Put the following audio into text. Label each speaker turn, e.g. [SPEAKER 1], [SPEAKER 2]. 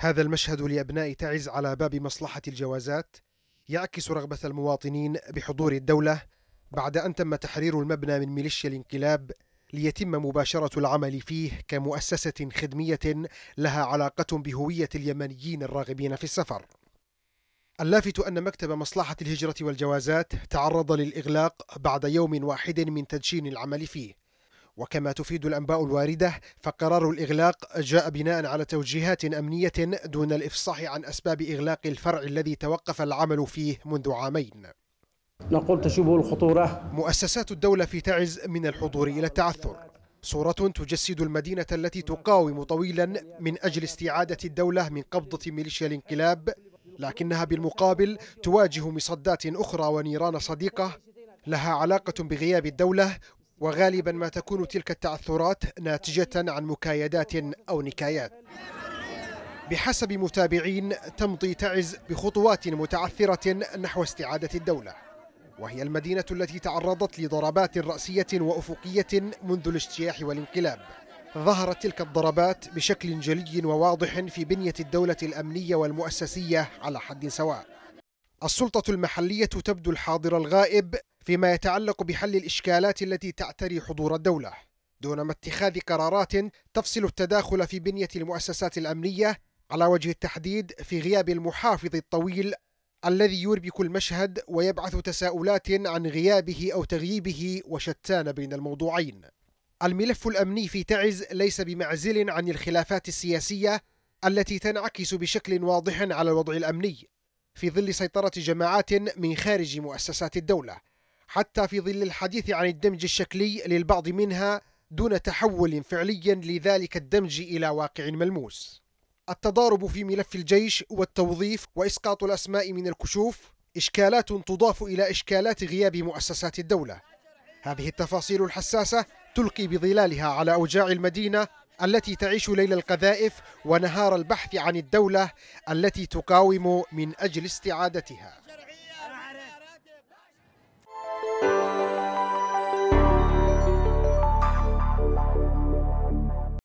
[SPEAKER 1] هذا المشهد لأبناء تعز على باب مصلحة الجوازات يعكس رغبة المواطنين بحضور الدولة بعد أن تم تحرير المبنى من ميليشيا الانقلاب ليتم مباشرة العمل فيه كمؤسسة خدمية لها علاقة بهوية اليمنيين الراغبين في السفر. اللافت أن مكتب مصلحة الهجرة والجوازات تعرض للإغلاق بعد يوم واحد من تدشين العمل فيه. وكما تفيد الأنباء الواردة فقرار الإغلاق جاء بناء على توجيهات أمنية دون الإفصاح عن أسباب إغلاق الفرع الذي توقف العمل فيه منذ عامين نقول تشبه الخطورة مؤسسات الدولة في تعز من الحضور إلى التعثر صورة تجسد المدينة التي تقاوم طويلا من أجل استعادة الدولة من قبضة ميليشيا الانقلاب لكنها بالمقابل تواجه مصدات أخرى ونيران صديقة لها علاقة بغياب الدولة وغالبا ما تكون تلك التعثرات ناتجة عن مكايدات أو نكايات بحسب متابعين تمضي تعز بخطوات متعثرة نحو استعادة الدولة وهي المدينة التي تعرضت لضربات رأسية وأفقية منذ الاجتياح والانقلاب ظهرت تلك الضربات بشكل جلي وواضح في بنية الدولة الأمنية والمؤسسية على حد سواء السلطة المحلية تبدو الحاضر الغائب فيما يتعلق بحل الإشكالات التي تعتري حضور الدولة دون ما اتخاذ قرارات تفصل التداخل في بنية المؤسسات الأمنية على وجه التحديد في غياب المحافظ الطويل الذي يربك المشهد ويبعث تساؤلات عن غيابه أو تغييبه وشتان بين الموضوعين الملف الأمني في تعز ليس بمعزل عن الخلافات السياسية التي تنعكس بشكل واضح على الوضع الأمني في ظل سيطرة جماعات من خارج مؤسسات الدولة حتى في ظل الحديث عن الدمج الشكلي للبعض منها دون تحول فعلي لذلك الدمج إلى واقع ملموس التضارب في ملف الجيش والتوظيف وإسقاط الأسماء من الكشوف إشكالات تضاف إلى إشكالات غياب مؤسسات الدولة هذه التفاصيل الحساسة تلقي بظلالها على أوجاع المدينة التي تعيش ليل القذائف ونهار البحث عن الدولة التي تقاوم من أجل استعادتها